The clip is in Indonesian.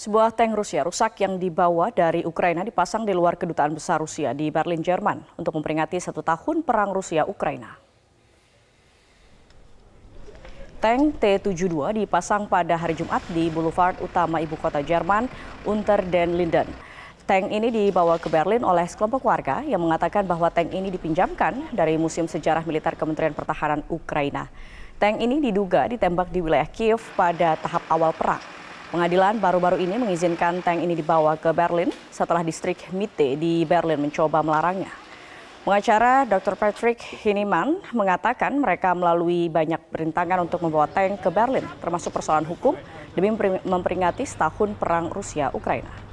Sebuah tank Rusia rusak yang dibawa dari Ukraina dipasang di luar kedutaan besar Rusia di Berlin, Jerman untuk memperingati satu tahun perang Rusia-Ukraina. Tank T-72 dipasang pada hari Jumat di boulevard utama ibu kota Jerman, Unter den Linden. Tank ini dibawa ke Berlin oleh sekelompok warga yang mengatakan bahwa tank ini dipinjamkan dari Museum Sejarah Militer Kementerian Pertahanan Ukraina. Tank ini diduga ditembak di wilayah Kiev pada tahap awal perang. Pengadilan baru-baru ini mengizinkan tank ini dibawa ke Berlin setelah distrik Mitte di Berlin mencoba melarangnya. Pengacara Dr. Patrick Hiniman mengatakan mereka melalui banyak perintangan untuk membawa tank ke Berlin, termasuk persoalan hukum, demi memperingati setahun perang Rusia-Ukraina.